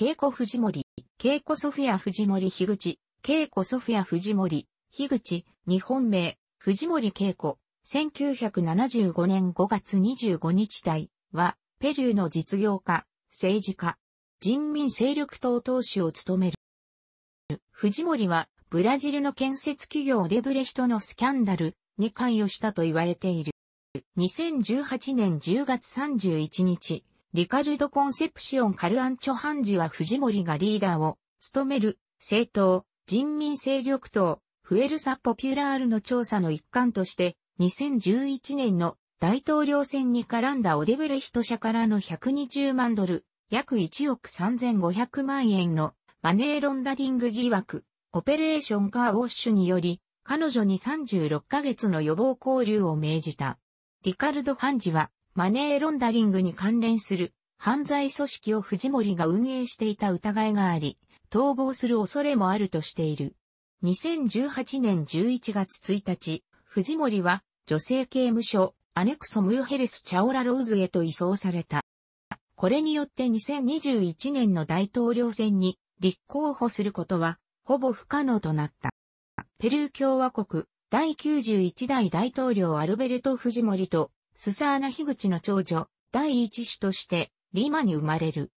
稽子藤森、稽子ソフィア藤森樋口、稽子ソフィア藤森、樋口、日本名、藤森稽古、1975年5月25日代は、ペルーの実業家、政治家、人民勢力党党首を務める。藤森は、ブラジルの建設企業デブレヒトのスキャンダルに関与したと言われている。2018年10月31日、リカルド・コンセプシオン・カルアン・チョハンジは藤森がリーダーを務める政党、人民勢力党、フエルサ・ポピュラールの調査の一環として、2011年の大統領選に絡んだオデブレヒト社からの120万ドル、約1億3500万円のマネーロンダリング疑惑、オペレーションカーウォッシュにより、彼女に36ヶ月の予防交流を命じた。リカルド・ハンジは、マネーロンダリングに関連する犯罪組織を藤森が運営していた疑いがあり、逃亡する恐れもあるとしている。2018年11月1日、藤森は女性刑務所、アネクソムーヘレス・チャオラローズへと移送された。これによって2021年の大統領選に立候補することはほぼ不可能となった。ペルー共和国第91代大統領アルベルト・フジモリとスサーナ・ヒグチの長女、第一子として、リマに生まれる。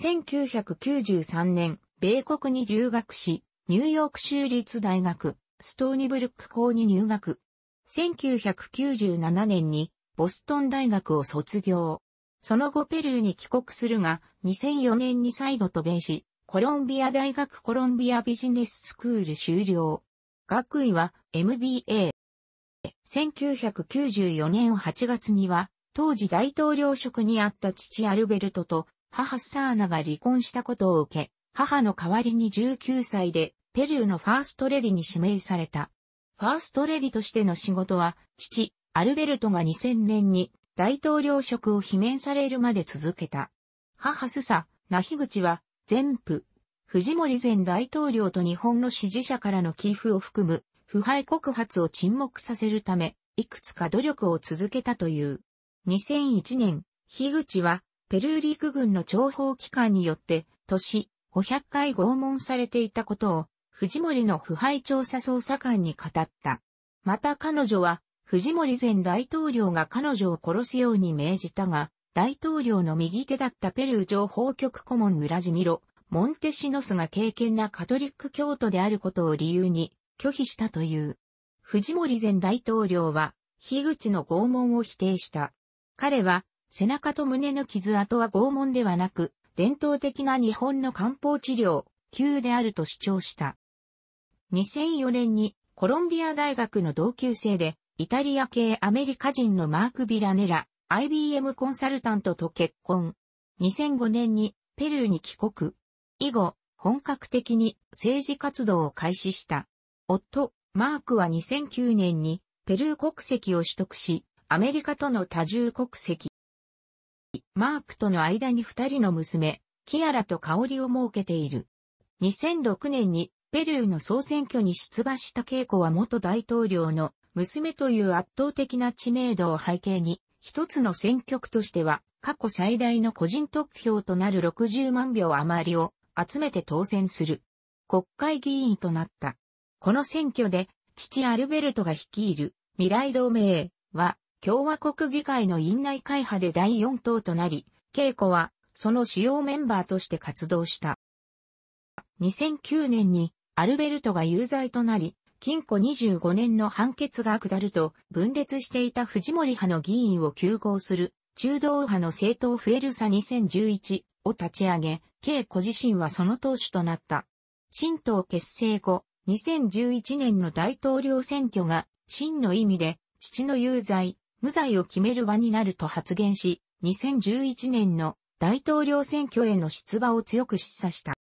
1993年、米国に留学し、ニューヨーク州立大学、ストーニブルック校に入学。1997年に、ボストン大学を卒業。その後ペルーに帰国するが、2004年に再度渡米し、コロンビア大学コロンビアビジネススクール修了。学位は MBA。1994年8月には、当時大統領職にあった父アルベルトと母サーナが離婚したことを受け、母の代わりに19歳でペルーのファーストレディに指名された。ファーストレディとしての仕事は、父、アルベルトが2000年に大統領職を罷免されるまで続けた。母スサ、ナヒグチは、全部、藤森前大統領と日本の支持者からの寄付を含む腐敗告発を沈黙させるため、いくつか努力を続けたという。2001年、樋口は、ペルー陸軍の諜報機関によって、年500回拷問されていたことを、藤森の腐敗調査捜査官に語った。また彼女は、藤森前大統領が彼女を殺すように命じたが、大統領の右手だったペルー情報局顧問ウラジミロ、モンテシノスが敬虔なカトリック教徒であることを理由に、拒否したという。藤森前大統領は、樋口の拷問を否定した。彼は、背中と胸の傷跡は拷問ではなく、伝統的な日本の漢方治療、級であると主張した。2004年にコロンビア大学の同級生で、イタリア系アメリカ人のマーク・ビラネラ、IBM コンサルタントと結婚。2005年にペルーに帰国。以後、本格的に政治活動を開始した。夫、マークは2009年にペルー国籍を取得し、アメリカとの多重国籍。マークとの間に二人の娘、キアラと香りを設けている。2006年にペルーの総選挙に出馬した稽古は元大統領の娘という圧倒的な知名度を背景に、一つの選挙区としては過去最大の個人得票となる60万票余りを集めて当選する。国会議員となった。この選挙で、父アルベルトが率いる未来同盟は、共和国議会の院内会派で第4党となり、稽古は、その主要メンバーとして活動した。2009年に、アルベルトが有罪となり、禁錮25年の判決が下ると、分裂していた藤森派の議員を休校する、中道右派の政党フェルサ2011を立ち上げ、稽古自身はその党首となった。新党結成後、2011年の大統領選挙が、真の意味で、父の有罪、無罪を決める場になると発言し、2011年の大統領選挙への出馬を強く示唆した。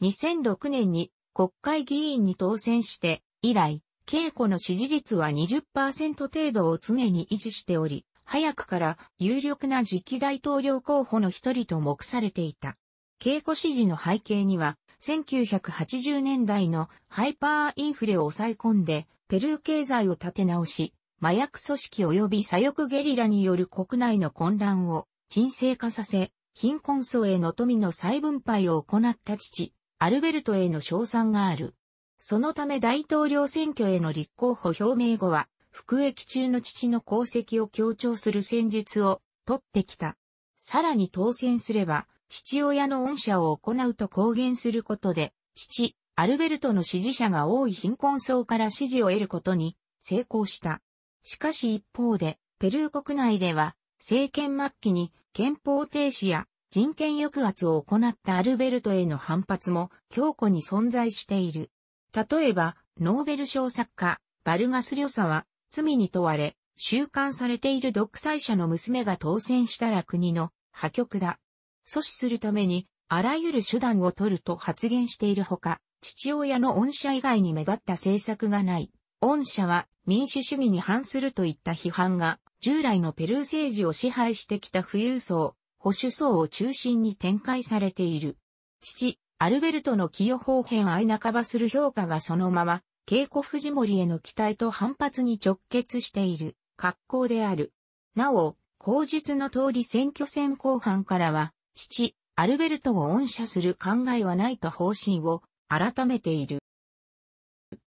2006年に国会議員に当選して以来、稽古の支持率は20%程度を常に維持しており、早くから有力な次期大統領候補の一人と目されていた。稽古支持の背景には、1980年代のハイパーインフレを抑え込んで、ペルー経済を立て直し、麻薬組織及び左翼ゲリラによる国内の混乱を沈静化させ、貧困層への富の再分配を行った父、アルベルトへの称賛がある。そのため大統領選挙への立候補表明後は、服役中の父の功績を強調する戦術を取ってきた。さらに当選すれば、父親の恩赦を行うと公言することで、父、アルベルトの支持者が多い貧困層から支持を得ることに成功した。しかし一方で、ペルー国内では、政権末期に憲法停止や人権抑圧を行ったアルベルトへの反発も強固に存在している。例えば、ノーベル賞作家、バルガス・リョサは、罪に問われ、収監されている独裁者の娘が当選したら国の破局だ。阻止するために、あらゆる手段を取ると発言しているほか、父親の恩赦以外に目立った政策がない。恩赦は民主主義に反するといった批判が、従来のペルー政治を支配してきた富裕層、保守層を中心に展開されている。父、アルベルトの寄与方変愛半ばする評価がそのまま、稽古藤森への期待と反発に直結している格好である。なお、口述の通り選挙戦後半からは、父、アルベルトを恩赦する考えはないと方針を改めている。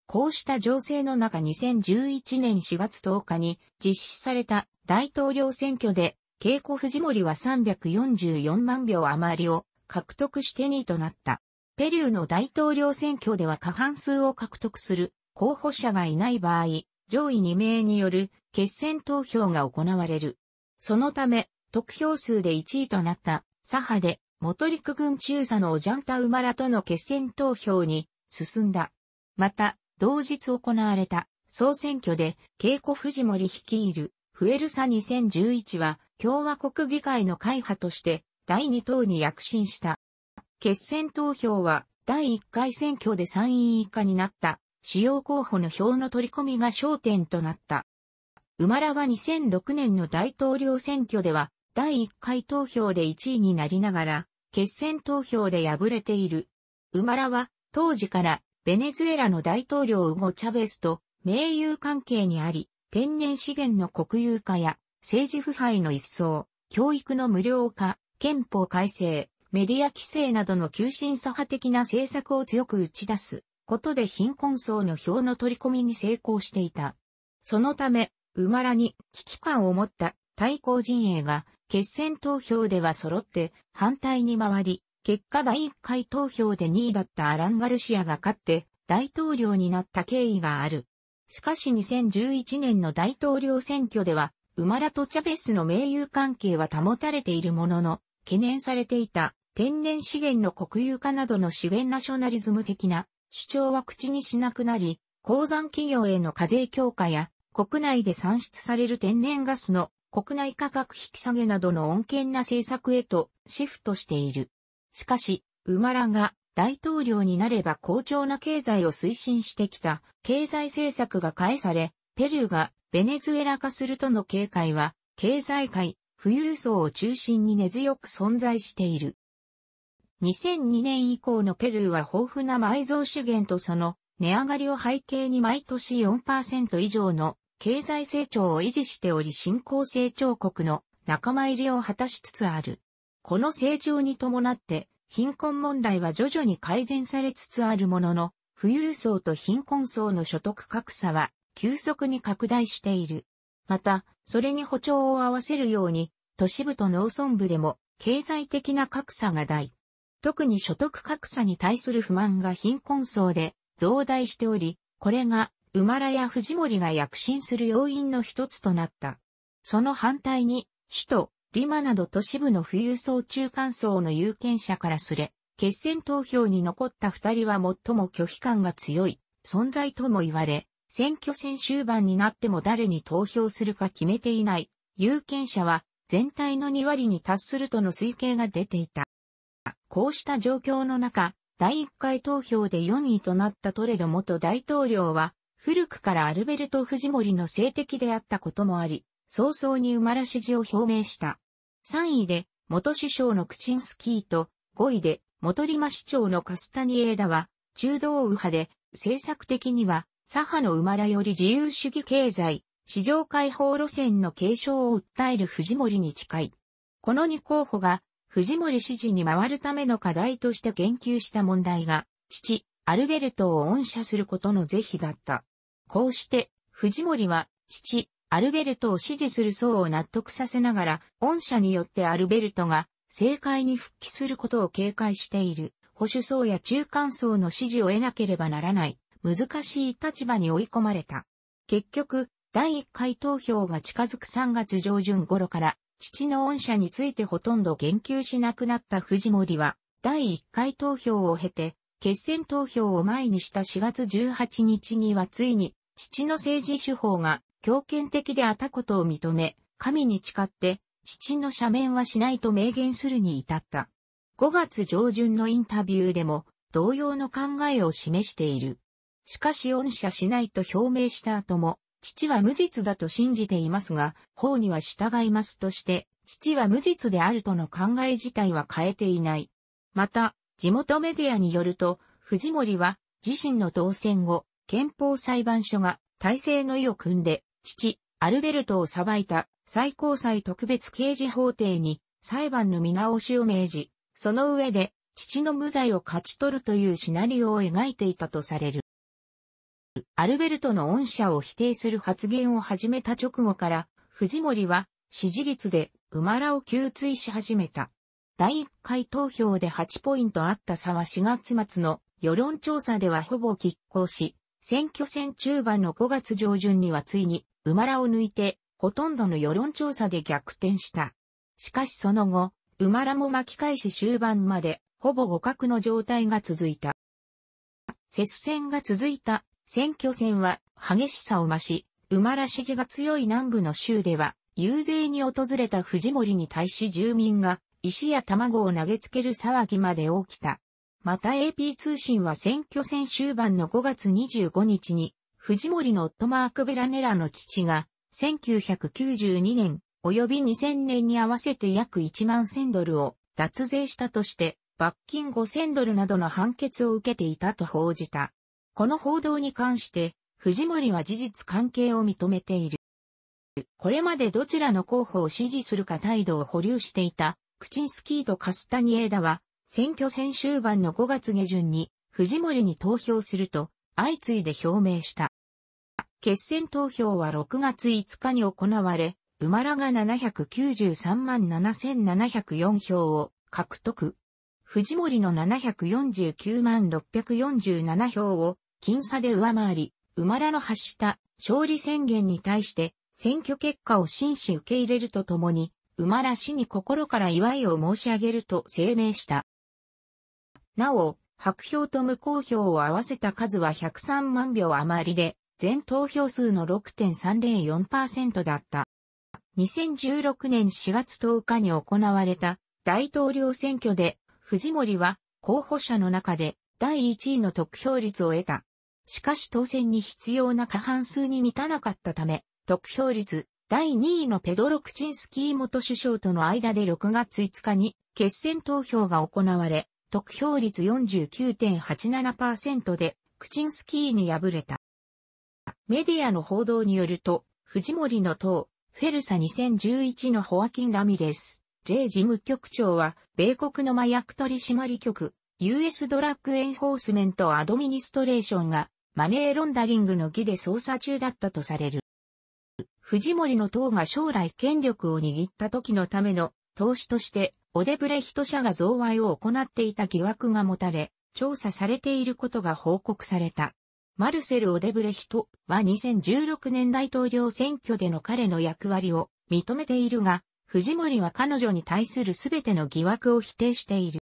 こうした情勢の中2011年4月10日に実施された大統領選挙で、稽古藤森は344万票余りを獲得して2位となった。ペリューの大統領選挙では過半数を獲得する候補者がいない場合、上位2名による決選投票が行われる。そのため、得票数で1位となった左派で、元陸軍中佐のオジャンタウマラとの決戦投票に進んだ。また、同日行われた総選挙で、稽子藤森率いるフエルサ2011は共和国議会の会派として第二党に躍進した。決戦投票は第一回選挙で参院以下になった主要候補の票の取り込みが焦点となった。ウマラは2006年の大統領選挙では第1回投票で1位になりながら、決選投票で敗れている。ウマラは、当時から、ベネズエラの大統領ウゴ・チャベスと、盟友関係にあり、天然資源の国有化や、政治腐敗の一層、教育の無料化、憲法改正、メディア規制などの急進左派的な政策を強く打ち出すことで貧困層の票の取り込みに成功していた。そのため、ウマラに危機感を持った対抗陣営が決選投票では揃って反対に回り、結果第1回投票で2位だったアラン・ガルシアが勝って大統領になった経緯がある。しかし2011年の大統領選挙では、ウマラとチャベスの盟友関係は保たれているものの、懸念されていた天然資源の国有化などの資源ナショナリズム的な主張は口にしなくなり、鉱山企業への課税強化や国内で産出される天然ガスの国内価格引き下げなどの穏健な政策へとシフトしている。しかし、ウマラが大統領になれば好調な経済を推進してきた経済政策が返され、ペルーがベネズエラ化するとの警戒は、経済界、富裕層を中心に根強く存在している。2002年以降のペルーは豊富な埋蔵資源とその値上がりを背景に毎年4%以上の経済成長を維持しており新興成長国の仲間入りを果たしつつある。この成長に伴って、貧困問題は徐々に改善されつつあるものの、富裕層と貧困層の所得格差は急速に拡大している。また、それに歩調を合わせるように、都市部と農村部でも経済的な格差が大。特に所得格差に対する不満が貧困層で増大しており、これが馬らや藤森が躍進する要因の一つとなった。その反対に、首都、リマなど都市部の富裕層中間層の有権者からすれ、決選投票に残った二人は最も拒否感が強い存在とも言われ、選挙戦終盤になっても誰に投票するか決めていない有権者は全体の2割に達するとの推計が出ていた。こうした状況の中、第1回投票で4位となったトレド元大統領は古くからアルベルト・フジモリの性的であったこともあり、早々に馬ら支持を表明した。3位で、元首相のクチンスキーと、5位で、元リマ市長のカスタニエーダは、中道右派で、政策的には、左派の馬らより自由主義経済、市場開放路線の継承を訴えるフジモリに近い。この2候補が、フジモリ支持に回るための課題として言及した問題が、父、アルベルトを恩赦することの是非だった。こうして、藤森は、父、アルベルトを支持する層を納得させながら、御社によってアルベルトが、政界に復帰することを警戒している、保守層や中間層の支持を得なければならない、難しい立場に追い込まれた。結局、第1回投票が近づく3月上旬頃から、父の恩赦についてほとんど言及しなくなった藤森は、第1回投票を経て、決選投票を前にした4月18日にはついに、父の政治手法が強権的であったことを認め、神に誓って、父の赦免はしないと明言するに至った。5月上旬のインタビューでも、同様の考えを示している。しかし恩赦しないと表明した後も、父は無実だと信じていますが、法には従いますとして、父は無実であるとの考え自体は変えていない。また、地元メディアによると、藤森は自身の当選後、憲法裁判所が体制の意を組んで、父、アルベルトを裁いた最高裁特別刑事法廷に裁判の見直しを命じ、その上で父の無罪を勝ち取るというシナリオを描いていたとされる。アルベルトの恩赦を否定する発言を始めた直後から、藤森は支持率で馬らを吸追し始めた。第1回投票で8ポイントあった差は4月末の世論調査ではほぼ拮抗し、選挙戦中盤の5月上旬にはついに、馬らを抜いて、ほとんどの世論調査で逆転した。しかしその後、馬らも巻き返し終盤まで、ほぼ互角の状態が続いた。接戦が続いた選挙戦は激しさを増し、馬ら支持が強い南部の州では、遊説に訪れた藤森に対し住民が石や卵を投げつける騒ぎまで起きた。また AP 通信は選挙戦終盤の5月25日に、藤森の夫マーク・ベラネラの父が、1992年、及び2000年に合わせて約1万1000ドルを脱税したとして、罰金5000ドルなどの判決を受けていたと報じた。この報道に関して、藤森は事実関係を認めている。これまでどちらの候補を支持するか態度を保留していた、クチンスキーとカスタニエーダは、選挙戦終盤の5月下旬に藤森に投票すると相次いで表明した。決選投票は6月5日に行われ、馬らが793万7704票を獲得。藤森の749万647票を僅差で上回り、馬らの発した勝利宣言に対して選挙結果を真摯受け入れるとともに、馬ら氏に心から祝いを申し上げると声明した。なお、白票と無効票を合わせた数は103万票余りで、全投票数の6.304%だった。2016年4月10日に行われた大統領選挙で、藤森は候補者の中で第1位の得票率を得た。しかし当選に必要な過半数に満たなかったため、得票率第2位のペドロ・クチンスキー元首相との間で6月5日に決選投票が行われ、得票率49.87%で、クチンスキーに敗れた。メディアの報道によると、藤森の党、フェルサ2011のホアキン・ラミレス、J 事務局長は、米国の麻薬取締局、US ドラッグエンフォースメントアドミニストレーションが、マネーロンダリングの儀で捜査中だったとされる。藤森の党が将来権力を握った時のための投資としてオデブレヒト社が贈賄を行っていた疑惑が持たれ、調査されていることが報告された。マルセル・オデブレヒトは2016年大統領選挙での彼の役割を認めているが、藤森は彼女に対するすべての疑惑を否定している。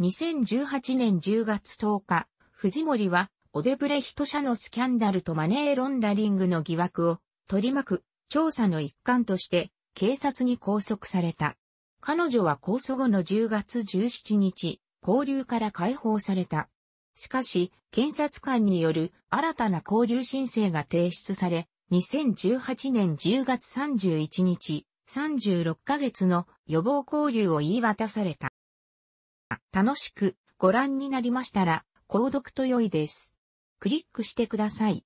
2018年10月10日、藤森はオデブレヒト社のスキャンダルとマネーロンダリングの疑惑を取り巻く調査の一環として警察に拘束された。彼女は控訴後の10月17日、交流から解放された。しかし、検察官による新たな交流申請が提出され、2018年10月31日、36ヶ月の予防交流を言い渡された。楽しくご覧になりましたら、購読と良いです。クリックしてください。